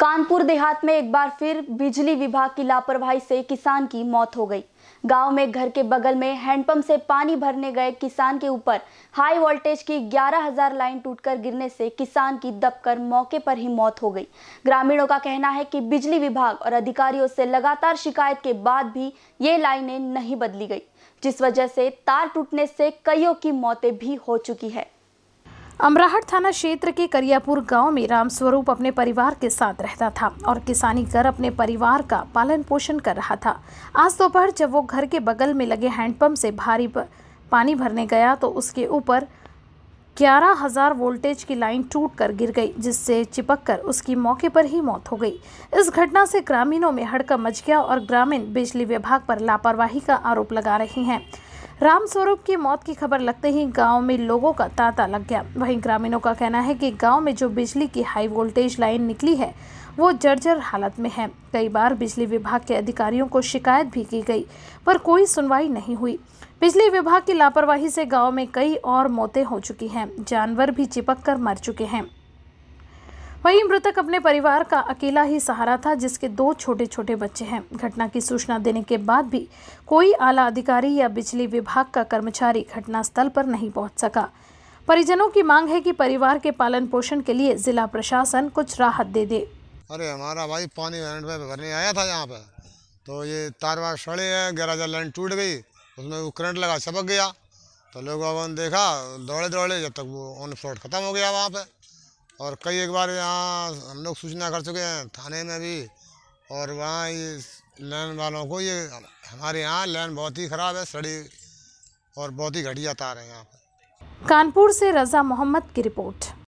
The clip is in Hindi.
कानपुर देहात में एक बार फिर बिजली विभाग की लापरवाही से किसान की मौत हो गई गांव में घर के बगल में हैंडपंप से पानी भरने गए किसान के ऊपर हाई वोल्टेज की 11000 लाइन टूटकर गिरने से किसान की दबकर मौके पर ही मौत हो गई ग्रामीणों का कहना है कि बिजली विभाग और अधिकारियों से लगातार शिकायत के बाद भी ये लाइनें नहीं बदली गई जिस वजह से तार टूटने से कईयों की मौतें भी हो चुकी है अमराहट थाना क्षेत्र के करियापुर गांव में रामस्वरूप अपने परिवार के साथ रहता था और किसानी कर अपने परिवार का पालन पोषण कर रहा था आज दोपहर जब वो घर के बगल में लगे हैंडपम्प से भारी पानी भरने गया तो उसके ऊपर ग्यारह हजार वोल्टेज की लाइन टूट कर गिर गई जिससे चिपक कर उसकी मौके पर ही मौत हो गई इस घटना से ग्रामीणों में हड़कम मच गया और ग्रामीण बिजली विभाग पर लापरवाही का आरोप लगा रहे हैं राम स्वरूप की मौत की खबर लगते ही गांव में लोगों का तांता लग गया वहीं ग्रामीणों का कहना है कि गांव में जो बिजली की हाई वोल्टेज लाइन निकली है वो जर्जर हालत में है कई बार बिजली विभाग के अधिकारियों को शिकायत भी की गई पर कोई सुनवाई नहीं हुई बिजली विभाग की लापरवाही से गांव में कई और मौतें हो चुकी हैं जानवर भी चिपक कर मर चुके हैं वहीं मृतक अपने परिवार का अकेला ही सहारा था जिसके दो छोटे छोटे बच्चे हैं घटना की सूचना देने के बाद भी कोई आला अधिकारी या बिजली विभाग का कर्मचारी घटनास्थल पर नहीं पहुंच सका परिजनों की मांग है कि परिवार के पालन पोषण के लिए जिला प्रशासन कुछ राहत दे दे अरे हमारा भाई पानी में भरने आया था यहाँ पे तो ये तार वार सड़े है गैराज लाइन टूट गई उसमें वो करंट लगा चपक गया तो लोगों ने देखा दौड़े दौड़े जब तक वो ऑन फ्लोट खत्म हो गया वहाँ पे और कई एक बार यहाँ हम लोग सूचना कर चुके हैं थाने में भी और वहाँ ये लाइन वालों को ये हमारे यहाँ लाइन बहुत ही ख़राब है सड़ी और बहुत ही घटिया तार है यहाँ पर कानपुर से रजा मोहम्मद की रिपोर्ट